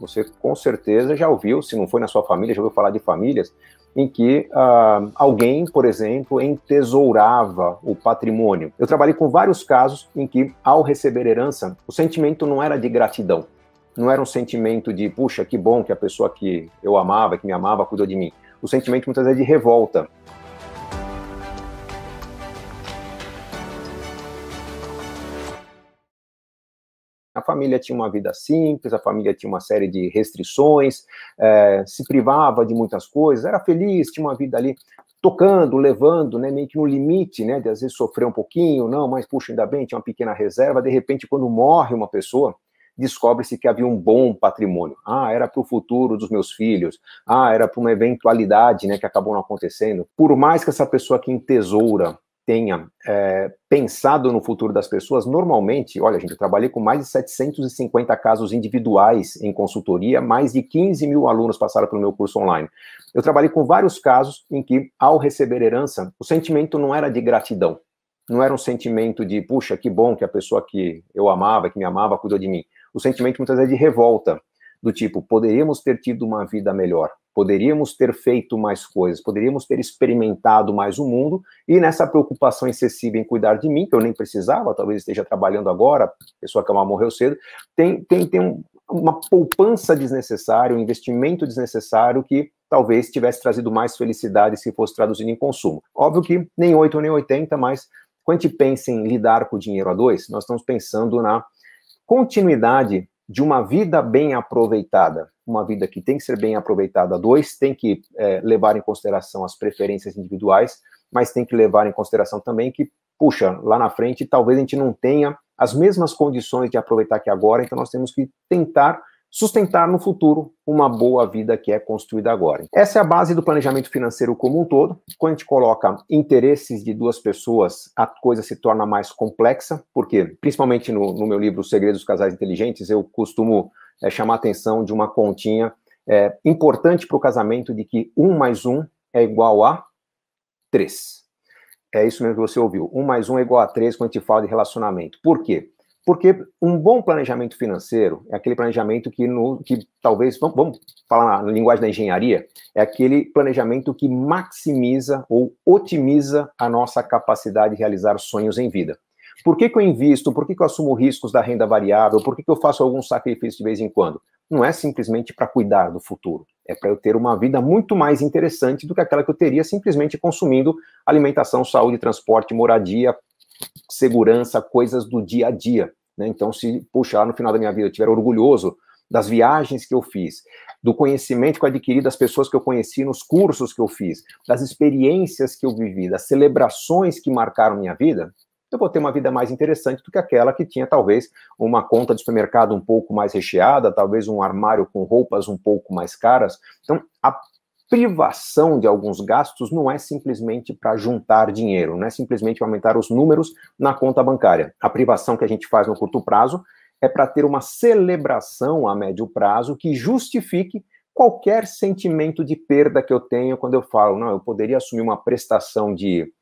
Você com certeza já ouviu, se não foi na sua família, já ouviu falar de famílias em que ah, alguém, por exemplo, entesourava o patrimônio. Eu trabalhei com vários casos em que, ao receber herança, o sentimento não era de gratidão, não era um sentimento de, puxa, que bom que a pessoa que eu amava, que me amava, cuidou de mim. O sentimento muitas vezes é de revolta. A família tinha uma vida simples, a família tinha uma série de restrições, é, se privava de muitas coisas, era feliz, tinha uma vida ali tocando, levando, né, meio que no limite, né, de às vezes sofrer um pouquinho, não, mas puxa, ainda bem, tinha uma pequena reserva, de repente, quando morre uma pessoa, descobre-se que havia um bom patrimônio. Ah, era para o futuro dos meus filhos. Ah, era para uma eventualidade né, que acabou não acontecendo. Por mais que essa pessoa que entesoura tenha é, pensado no futuro das pessoas, normalmente, olha, gente, eu trabalhei com mais de 750 casos individuais em consultoria, mais de 15 mil alunos passaram pelo meu curso online. Eu trabalhei com vários casos em que, ao receber herança, o sentimento não era de gratidão, não era um sentimento de, puxa, que bom que a pessoa que eu amava, que me amava, cuidou de mim. O sentimento muitas vezes é de revolta, do tipo, poderíamos ter tido uma vida melhor, Poderíamos ter feito mais coisas, poderíamos ter experimentado mais o mundo, e nessa preocupação excessiva em cuidar de mim, que eu nem precisava, talvez esteja trabalhando agora, pessoa que amava morreu cedo, tem, tem, tem um, uma poupança desnecessária, um investimento desnecessário que talvez tivesse trazido mais felicidade se fosse traduzido em consumo. Óbvio que nem 8 nem 80, mas quando a gente pensa em lidar com o dinheiro a dois, nós estamos pensando na continuidade de uma vida bem aproveitada uma vida que tem que ser bem aproveitada dois, tem que é, levar em consideração as preferências individuais, mas tem que levar em consideração também que, puxa, lá na frente talvez a gente não tenha as mesmas condições de aproveitar que agora, então nós temos que tentar sustentar no futuro uma boa vida que é construída agora. Essa é a base do planejamento financeiro como um todo. Quando a gente coloca interesses de duas pessoas, a coisa se torna mais complexa, porque, principalmente no, no meu livro Segredos dos Casais Inteligentes, eu costumo é, chamar a atenção de uma continha é, importante para o casamento de que um mais um é igual a três. É isso mesmo que você ouviu. Um mais um é igual a três quando a gente fala de relacionamento. Por quê? Porque um bom planejamento financeiro é aquele planejamento que, no, que talvez, vamos, vamos falar na linguagem da engenharia, é aquele planejamento que maximiza ou otimiza a nossa capacidade de realizar sonhos em vida. Por que, que eu invisto? Por que, que eu assumo riscos da renda variável? Por que, que eu faço algum sacrifício de vez em quando? Não é simplesmente para cuidar do futuro. É para eu ter uma vida muito mais interessante do que aquela que eu teria simplesmente consumindo alimentação, saúde, transporte, moradia, segurança, coisas do dia a dia. Né? Então, se puxar no final da minha vida, eu estiver orgulhoso das viagens que eu fiz, do conhecimento que eu adquiri das pessoas que eu conheci nos cursos que eu fiz, das experiências que eu vivi, das celebrações que marcaram minha vida, eu vou ter uma vida mais interessante do que aquela que tinha talvez uma conta de supermercado um pouco mais recheada, talvez um armário com roupas um pouco mais caras. Então, a privação de alguns gastos não é simplesmente para juntar dinheiro, não é simplesmente aumentar os números na conta bancária. A privação que a gente faz no curto prazo é para ter uma celebração a médio prazo que justifique qualquer sentimento de perda que eu tenha quando eu falo, não, eu poderia assumir uma prestação de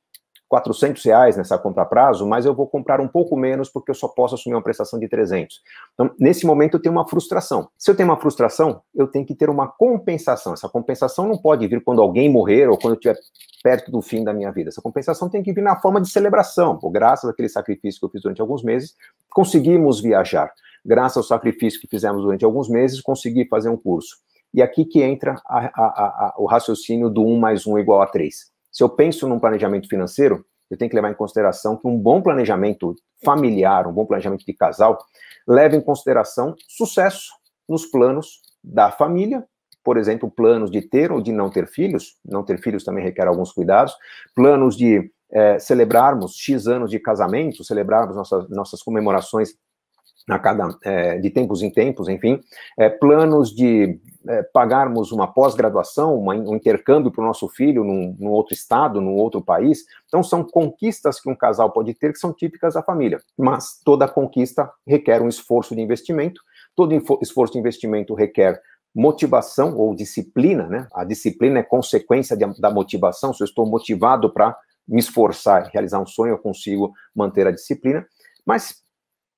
400 reais nessa compra a prazo, mas eu vou comprar um pouco menos porque eu só posso assumir uma prestação de 300. Então, nesse momento, eu tenho uma frustração. Se eu tenho uma frustração, eu tenho que ter uma compensação. Essa compensação não pode vir quando alguém morrer ou quando eu estiver perto do fim da minha vida. Essa compensação tem que vir na forma de celebração. Pô, graças àquele sacrifício que eu fiz durante alguns meses, conseguimos viajar. Graças ao sacrifício que fizemos durante alguns meses, consegui fazer um curso. E é aqui que entra a, a, a, o raciocínio do 1 mais 1 igual a 3. Se eu penso num planejamento financeiro, eu tenho que levar em consideração que um bom planejamento familiar, um bom planejamento de casal, leva em consideração sucesso nos planos da família, por exemplo, planos de ter ou de não ter filhos, não ter filhos também requer alguns cuidados, planos de é, celebrarmos X anos de casamento, celebrarmos nossas, nossas comemorações a cada, é, de tempos em tempos, enfim, é, planos de é, pagarmos uma pós-graduação, um intercâmbio para o nosso filho num, num, outro estado, num outro país. Então, são conquistas que um casal pode ter que são típicas da família. Mas toda conquista requer um esforço de investimento, todo esforço de investimento requer motivação ou disciplina, né? A disciplina é consequência de, da motivação. Se eu estou motivado para me esforçar e realizar um sonho, eu consigo manter a disciplina. Mas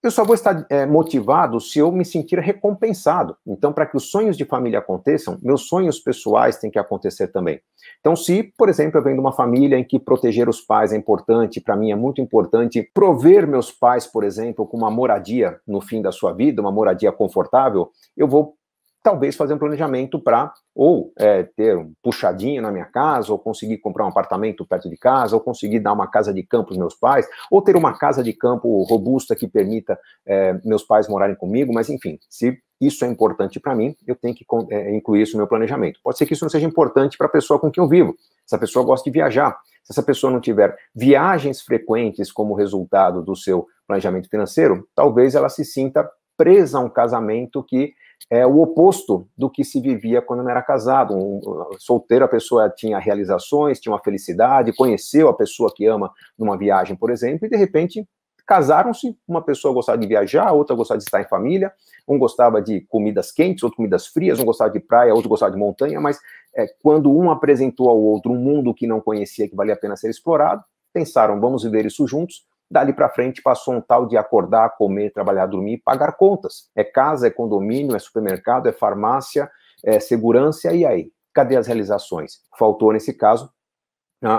eu só vou estar é, motivado se eu me sentir recompensado. Então, para que os sonhos de família aconteçam, meus sonhos pessoais têm que acontecer também. Então, se, por exemplo, eu venho de uma família em que proteger os pais é importante, para mim é muito importante prover meus pais, por exemplo, com uma moradia no fim da sua vida, uma moradia confortável, eu vou talvez fazer um planejamento para ou é, ter um puxadinho na minha casa, ou conseguir comprar um apartamento perto de casa, ou conseguir dar uma casa de campo aos meus pais, ou ter uma casa de campo robusta que permita é, meus pais morarem comigo, mas enfim, se isso é importante para mim, eu tenho que é, incluir isso no meu planejamento. Pode ser que isso não seja importante para a pessoa com quem eu vivo, se a pessoa gosta de viajar, se essa pessoa não tiver viagens frequentes como resultado do seu planejamento financeiro, talvez ela se sinta presa a um casamento que é o oposto do que se vivia quando não era casado. Um, solteiro, a pessoa tinha realizações, tinha uma felicidade, conheceu a pessoa que ama numa viagem, por exemplo, e de repente casaram-se. Uma pessoa gostava de viajar, outra gostava de estar em família, um gostava de comidas quentes, outro comidas frias, um gostava de praia, outro gostava de montanha, mas é, quando um apresentou ao outro um mundo que não conhecia, que valia a pena ser explorado, pensaram, vamos viver isso juntos, Dali para frente passou um tal de acordar, comer, trabalhar, dormir, pagar contas. É casa, é condomínio, é supermercado, é farmácia, é segurança, e aí? Cadê as realizações? Faltou, nesse caso,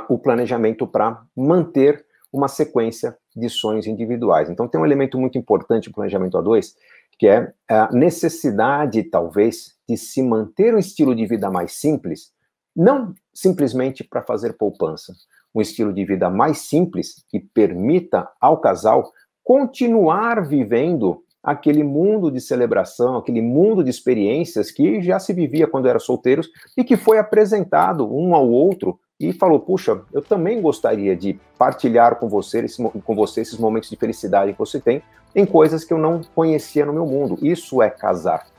o planejamento para manter uma sequência de sonhos individuais. Então, tem um elemento muito importante do planejamento a dois, que é, é a necessidade, talvez, de se manter um estilo de vida mais simples, não simplesmente para fazer poupança, um estilo de vida mais simples que permita ao casal continuar vivendo aquele mundo de celebração, aquele mundo de experiências que já se vivia quando eram solteiros e que foi apresentado um ao outro e falou: "Puxa, eu também gostaria de partilhar com você, esse, com você esses momentos de felicidade que você tem em coisas que eu não conhecia no meu mundo". Isso é casar.